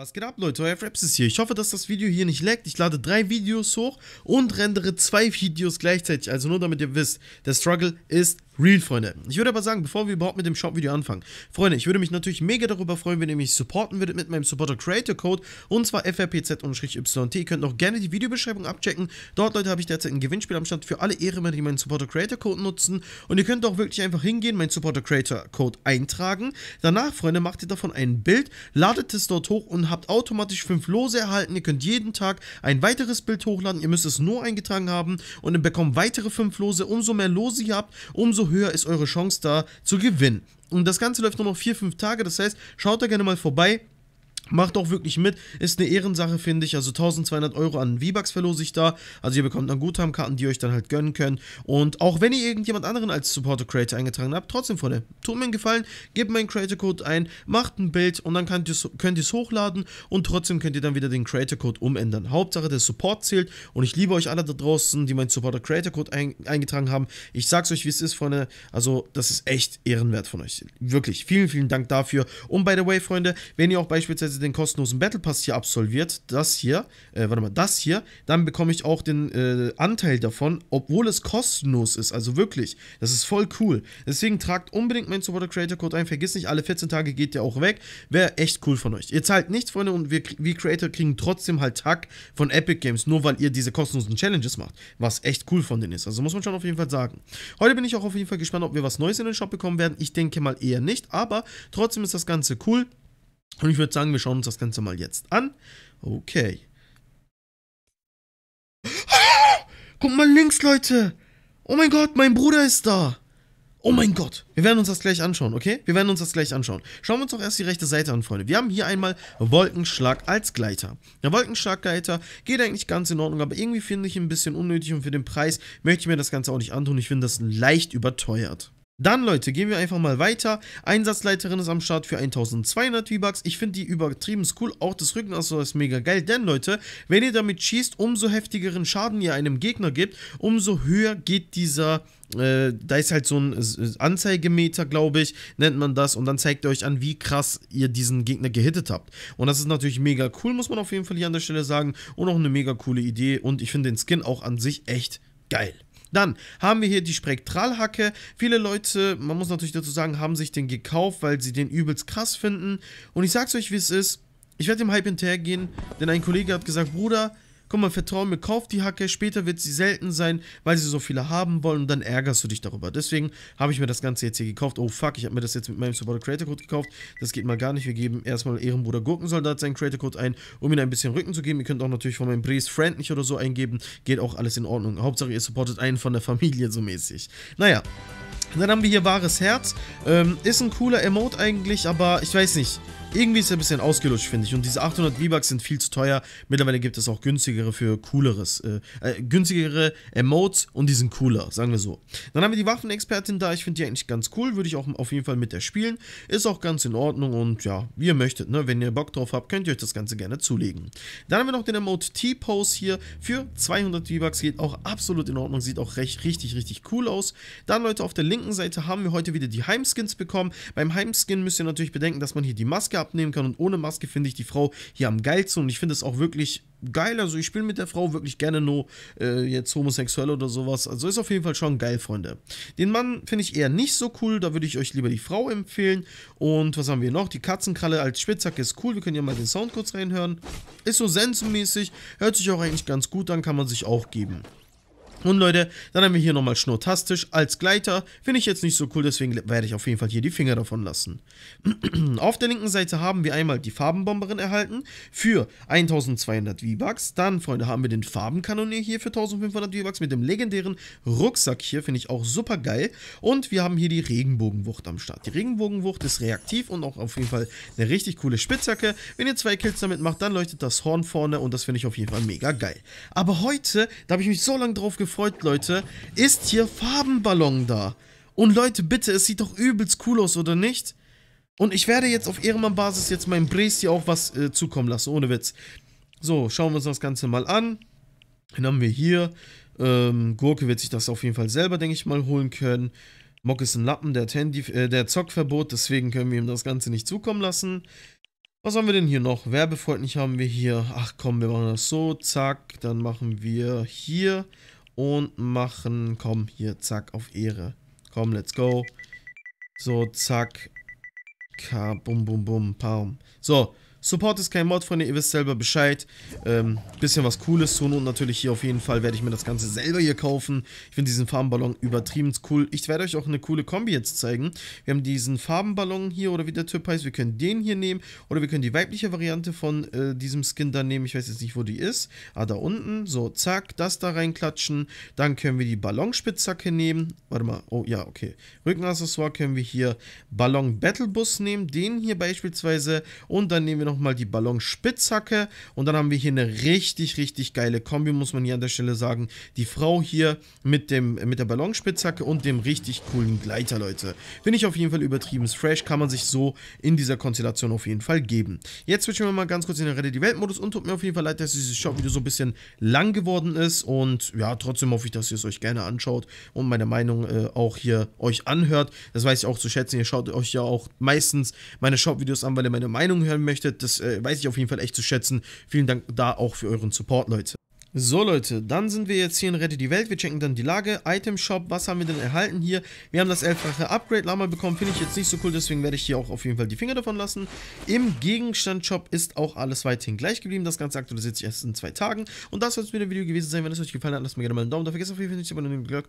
Was geht ab, Leute? Euer Fraps ist hier. Ich hoffe, dass das Video hier nicht laggt. Ich lade drei Videos hoch und rendere zwei Videos gleichzeitig. Also nur damit ihr wisst, der Struggle ist real, Freunde. Ich würde aber sagen, bevor wir überhaupt mit dem Shop-Video anfangen, Freunde, ich würde mich natürlich mega darüber freuen, wenn ihr mich supporten würdet mit meinem Supporter-Creator-Code und zwar frpz-yt. Ihr könnt auch gerne die Videobeschreibung abchecken. Dort, Leute, habe ich derzeit ein Gewinnspiel am Stand für alle Ehrenmänner, die meinen Supporter-Creator-Code nutzen. Und ihr könnt auch wirklich einfach hingehen, meinen Supporter-Creator-Code eintragen. Danach, Freunde, macht ihr davon ein Bild, ladet es dort hoch und habt automatisch 5 Lose erhalten. Ihr könnt jeden Tag ein weiteres Bild hochladen. Ihr müsst es nur eingetragen haben und ihr bekommt weitere 5 Lose. Umso mehr Lose ihr habt, umso höher ist eure Chance da zu gewinnen. Und das Ganze läuft nur noch 4-5 Tage. Das heißt, schaut da gerne mal vorbei. Macht auch wirklich mit, ist eine Ehrensache, finde ich. Also 1200 Euro an V-Bucks verlose ich da. Also ihr bekommt dann Guthabenkarten, die ihr euch dann halt gönnen könnt. Und auch wenn ihr irgendjemand anderen als Supporter Creator eingetragen habt, trotzdem, Freunde, tut mir einen Gefallen, gebt meinen Creator Code ein, macht ein Bild und dann könnt ihr es hochladen und trotzdem könnt ihr dann wieder den Creator Code umändern. Hauptsache der Support zählt und ich liebe euch alle da draußen, die meinen Supporter Creator Code ein, eingetragen haben. Ich sag's euch, wie es ist, Freunde. Also das ist echt ehrenwert von euch. Wirklich. Vielen, vielen Dank dafür. Und by the way, Freunde, wenn ihr auch beispielsweise den kostenlosen Battle Pass hier absolviert, das hier, äh, warte mal, das hier, dann bekomme ich auch den äh, Anteil davon, obwohl es kostenlos ist. Also wirklich, das ist voll cool. Deswegen tragt unbedingt meinen Supporter Creator Code ein. Vergiss nicht, alle 14 Tage geht der auch weg. Wäre echt cool von euch. Ihr zahlt nichts, Freunde, und wir, wir Creator kriegen trotzdem halt Tag von Epic Games, nur weil ihr diese kostenlosen Challenges macht. Was echt cool von denen ist. Also muss man schon auf jeden Fall sagen. Heute bin ich auch auf jeden Fall gespannt, ob wir was Neues in den Shop bekommen werden. Ich denke mal eher nicht, aber trotzdem ist das Ganze cool. Und ich würde sagen, wir schauen uns das Ganze mal jetzt an. Okay. Guck mal links, Leute. Oh mein Gott, mein Bruder ist da. Oh mein Gott. Wir werden uns das gleich anschauen, okay? Wir werden uns das gleich anschauen. Schauen wir uns doch erst die rechte Seite an, Freunde. Wir haben hier einmal Wolkenschlag als Gleiter. Der Wolkenschlaggleiter geht eigentlich ganz in Ordnung, aber irgendwie finde ich ihn ein bisschen unnötig und für den Preis möchte ich mir das Ganze auch nicht antun. Ich finde das leicht überteuert. Dann, Leute, gehen wir einfach mal weiter. Einsatzleiterin ist am Start für 1200 V-Bucks. Ich finde die übertrieben cool. Auch das Rückenassort ist mega geil. Denn, Leute, wenn ihr damit schießt, umso heftigeren Schaden ihr einem Gegner gibt, umso höher geht dieser äh, da ist halt so ein äh, Anzeigemeter, glaube ich, nennt man das. Und dann zeigt er euch an, wie krass ihr diesen Gegner gehittet habt. Und das ist natürlich mega cool, muss man auf jeden Fall hier an der Stelle sagen. Und auch eine mega coole Idee. Und ich finde den Skin auch an sich echt geil. Dann haben wir hier die Spektralhacke. Viele Leute, man muss natürlich dazu sagen, haben sich den gekauft, weil sie den übelst krass finden. Und ich sag's euch, wie es ist. Ich werde dem Hype hinterhergehen, denn ein Kollege hat gesagt, Bruder, guck mal, vertrau mir, kauf die Hacke, später wird sie selten sein, weil sie so viele haben wollen und dann ärgerst du dich darüber. Deswegen habe ich mir das Ganze jetzt hier gekauft. Oh fuck, ich habe mir das jetzt mit meinem Supporter Creator Code gekauft. Das geht mal gar nicht. Wir geben erstmal Ehrenbruder Gurkensoldat seinen Creator Code ein, um ihn ein bisschen Rücken zu geben. Ihr könnt auch natürlich von meinem Brees Friend nicht oder so eingeben. Geht auch alles in Ordnung. Hauptsache ihr supportet einen von der Familie so mäßig. Naja. Dann haben wir hier wahres Herz. Ähm, ist ein cooler Emote eigentlich, aber ich weiß nicht irgendwie ist er ein bisschen ausgelutscht, finde ich. Und diese 800 V-Bucks sind viel zu teuer. Mittlerweile gibt es auch günstigere für cooleres. Äh, äh, günstigere Emotes und die sind cooler, sagen wir so. Dann haben wir die Waffenexpertin da. Ich finde die eigentlich ganz cool. Würde ich auch auf jeden Fall mit der spielen. Ist auch ganz in Ordnung und ja, wie ihr möchtet. Ne? Wenn ihr Bock drauf habt, könnt ihr euch das Ganze gerne zulegen. Dann haben wir noch den Emote T-Pose hier für 200 V-Bucks. Geht auch absolut in Ordnung. Sieht auch recht, richtig, richtig cool aus. Dann, Leute, auf der linken Seite haben wir heute wieder die Heimskins bekommen. Beim Heimskin müsst ihr natürlich bedenken, dass man hier die Maske abnehmen kann. Und ohne Maske finde ich die Frau hier am geilsten. Und ich finde es auch wirklich geil. Also ich spiele mit der Frau wirklich gerne nur äh, jetzt homosexuell oder sowas. Also ist auf jeden Fall schon geil, Freunde. Den Mann finde ich eher nicht so cool. Da würde ich euch lieber die Frau empfehlen. Und was haben wir noch? Die Katzenkralle als Spitzhacke ist cool. Wir können ja mal den Sound kurz reinhören. Ist so sensenmäßig. Hört sich auch eigentlich ganz gut an. Kann man sich auch geben. Und Leute, dann haben wir hier nochmal Schnurtastisch als Gleiter. Finde ich jetzt nicht so cool, deswegen werde ich auf jeden Fall hier die Finger davon lassen. auf der linken Seite haben wir einmal die Farbenbomberin erhalten für 1200 V-Bucks. Dann, Freunde, haben wir den Farbenkanonier hier für 1500 V-Bucks mit dem legendären Rucksack hier. Finde ich auch super geil. Und wir haben hier die Regenbogenwucht am Start. Die Regenbogenwucht ist reaktiv und auch auf jeden Fall eine richtig coole Spitzhacke. Wenn ihr zwei Kills damit macht, dann leuchtet das Horn vorne und das finde ich auf jeden Fall mega geil. Aber heute, da habe ich mich so lange drauf gefreut, gefreut, Leute, ist hier Farbenballon da. Und Leute, bitte, es sieht doch übelst cool aus, oder nicht? Und ich werde jetzt auf Ehrenmann-Basis jetzt meinem Brace hier auch was äh, zukommen lassen, ohne Witz. So, schauen wir uns das Ganze mal an. Dann haben wir hier, ähm, Gurke wird sich das auf jeden Fall selber, denke ich mal, holen können. Mock ist ein Lappen, der hat, äh, der Zockverbot, deswegen können wir ihm das Ganze nicht zukommen lassen. Was haben wir denn hier noch? Werbefreundlich haben wir hier. Ach komm, wir machen das so. Zack, dann machen wir hier und machen, komm, hier, zack, auf Ehre. Komm, let's go. So, zack. Ka, bum, bum, bum, paum. So, Support ist kein Mod, Freunde, ihr wisst selber Bescheid. Ähm, bisschen was Cooles tun und natürlich hier auf jeden Fall werde ich mir das Ganze selber hier kaufen. Ich finde diesen Farbenballon übertrieben cool. Ich werde euch auch eine coole Kombi jetzt zeigen. Wir haben diesen Farbenballon hier oder wie der Typ heißt. Wir können den hier nehmen oder wir können die weibliche Variante von äh, diesem Skin da nehmen. Ich weiß jetzt nicht, wo die ist. Ah, da unten. So, zack, das da reinklatschen. Dann können wir die Ballonspitzhacke nehmen. Warte mal. Oh, ja, okay. Rückenaccessoire können wir hier Ballon Battlebus nehmen. Den hier beispielsweise. Und dann nehmen wir noch nochmal die Ballonspitzhacke und dann haben wir hier eine richtig, richtig geile Kombi, muss man hier an der Stelle sagen. Die Frau hier mit, dem, mit der Ballonspitzhacke und dem richtig coolen Gleiter, Leute. Finde ich auf jeden Fall übertrieben fresh, kann man sich so in dieser Konstellation auf jeden Fall geben. Jetzt switchen wir mal ganz kurz in den Rede die Welt-Modus und tut mir auf jeden Fall leid, dass dieses Shop-Video so ein bisschen lang geworden ist und ja, trotzdem hoffe ich, dass ihr es euch gerne anschaut und meine Meinung äh, auch hier euch anhört. Das weiß ich auch zu schätzen, ihr schaut euch ja auch meistens meine Shop-Videos an, weil ihr meine Meinung hören möchtet. Das äh, weiß ich auf jeden Fall echt zu schätzen. Vielen Dank da auch für euren Support, Leute. So Leute, dann sind wir jetzt hier in Rette die Welt, wir checken dann die Lage, Item Shop, was haben wir denn erhalten hier? Wir haben das elffache Upgrade Lama bekommen, finde ich jetzt nicht so cool, deswegen werde ich hier auch auf jeden Fall die Finger davon lassen. Im Gegenstand Shop ist auch alles weiterhin gleich geblieben, das Ganze aktualisiert sich erst in zwei Tagen. Und das soll es mit dem Video gewesen sein, wenn es euch gefallen hat, lasst mir gerne mal einen Daumen da, vergesst auf jeden Fall nicht zu abonnieren,